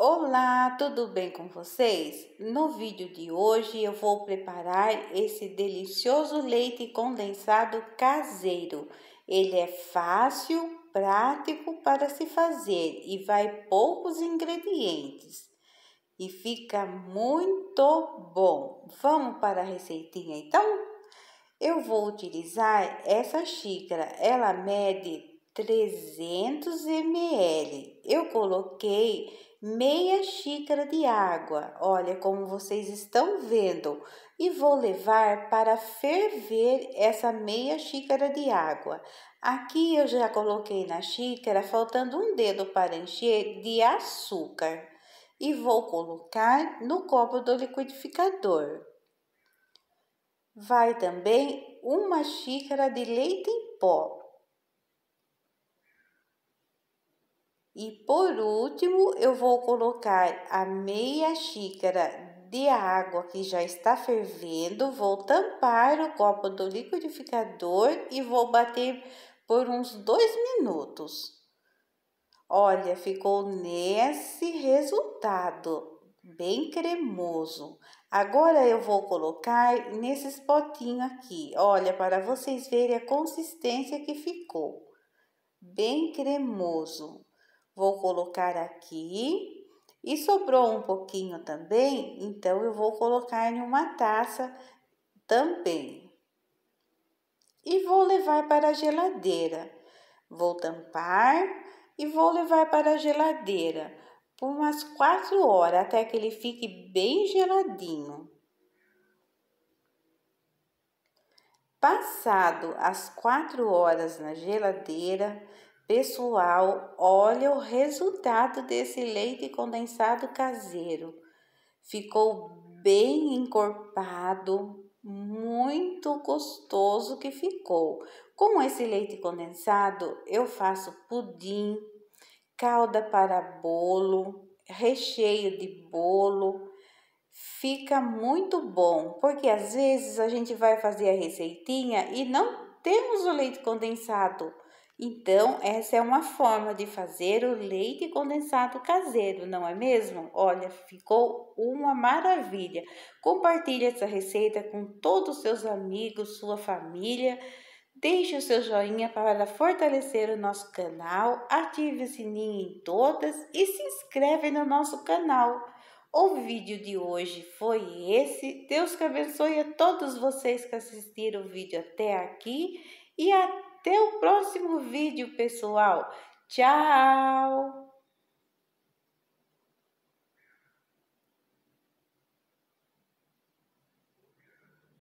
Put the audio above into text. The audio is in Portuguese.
Olá, tudo bem com vocês? No vídeo de hoje eu vou preparar esse delicioso leite condensado caseiro. Ele é fácil, prático para se fazer e vai poucos ingredientes. E fica muito bom. Vamos para a receitinha então? Eu vou utilizar essa xícara, ela mede 300 ml. Eu coloquei meia xícara de água, olha como vocês estão vendo, e vou levar para ferver essa meia xícara de água. Aqui eu já coloquei na xícara, faltando um dedo para encher, de açúcar. E vou colocar no copo do liquidificador. Vai também uma xícara de leite em pó. E por último, eu vou colocar a meia xícara de água que já está fervendo, vou tampar o copo do liquidificador e vou bater por uns dois minutos. Olha, ficou nesse resultado, bem cremoso. Agora eu vou colocar nesses potinhos aqui, olha, para vocês verem a consistência que ficou. Bem cremoso. Vou colocar aqui. E sobrou um pouquinho também, então eu vou colocar em uma taça também. E vou levar para a geladeira. Vou tampar e vou levar para a geladeira por umas quatro horas, até que ele fique bem geladinho. Passado as quatro horas na geladeira, Pessoal, olha o resultado desse leite condensado caseiro. Ficou bem encorpado, muito gostoso que ficou. Com esse leite condensado, eu faço pudim, calda para bolo, recheio de bolo. Fica muito bom, porque às vezes a gente vai fazer a receitinha e não temos o leite condensado. Então, essa é uma forma de fazer o leite condensado caseiro, não é mesmo? Olha, ficou uma maravilha. Compartilhe essa receita com todos os seus amigos, sua família. Deixe o seu joinha para fortalecer o nosso canal, ative o sininho em todas e se inscreve no nosso canal. O vídeo de hoje foi esse. Deus que abençoe a todos vocês que assistiram o vídeo até aqui e até até o próximo vídeo, pessoal. Tchau!